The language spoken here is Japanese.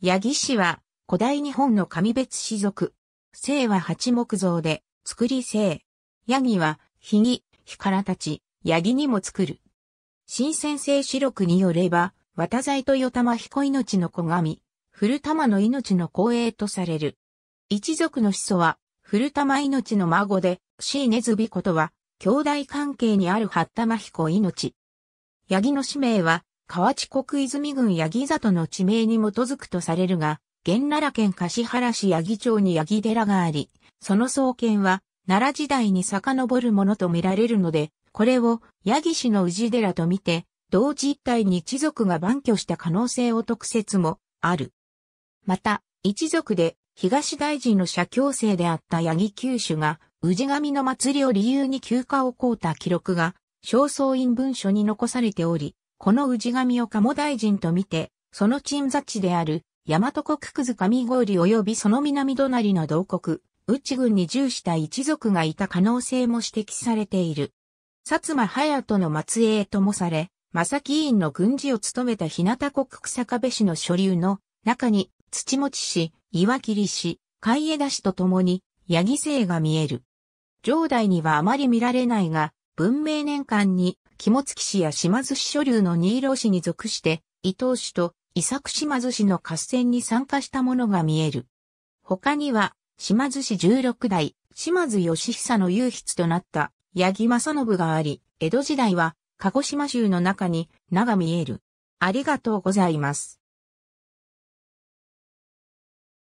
八木氏は古代日本の神別氏族。姓は八木造で、作り姓。八木は、日木、日から立ち、八木にも作る。新先性史録によれば、渡材と与玉彦命の子神、古玉の命の光栄とされる。一族の始祖は、古玉命の孫で、ーネズビ子とは、兄弟関係にある八玉彦命。八木の使命は、河内国泉郡八木里の地名に基づくとされるが、現奈良県橿原市八木町に八木寺があり、その創建は奈良時代に遡るものとみられるので、これを八木市の氏寺と見て、同時一体に一族が万居した可能性を特説もある。また、一族で東大寺の社教生であった八木九州が、氏神の祭りを理由に休暇を請うた記録が、正倉院文書に残されており、この氏神を鴨大臣と見て、その鎮座地である、大和国くず上郡及びその南隣の同国、内軍に従した一族がいた可能性も指摘されている。薩摩隼人の末裔ともされ、正木委員の軍事を務めた日向国草壁氏の所流の中に土持氏、岩切氏、海江田氏と共に、八木姓が見える。上代にはあまり見られないが、文明年間に、肝付氏や島津市所流の新郎氏に属して、伊東氏と伊作島津氏の合戦に参加したものが見える。他には、島津氏16代、島津義久の雄筆となった、八木正信があり、江戸時代は、鹿児島州の中に、名が見える。ありがとうございます。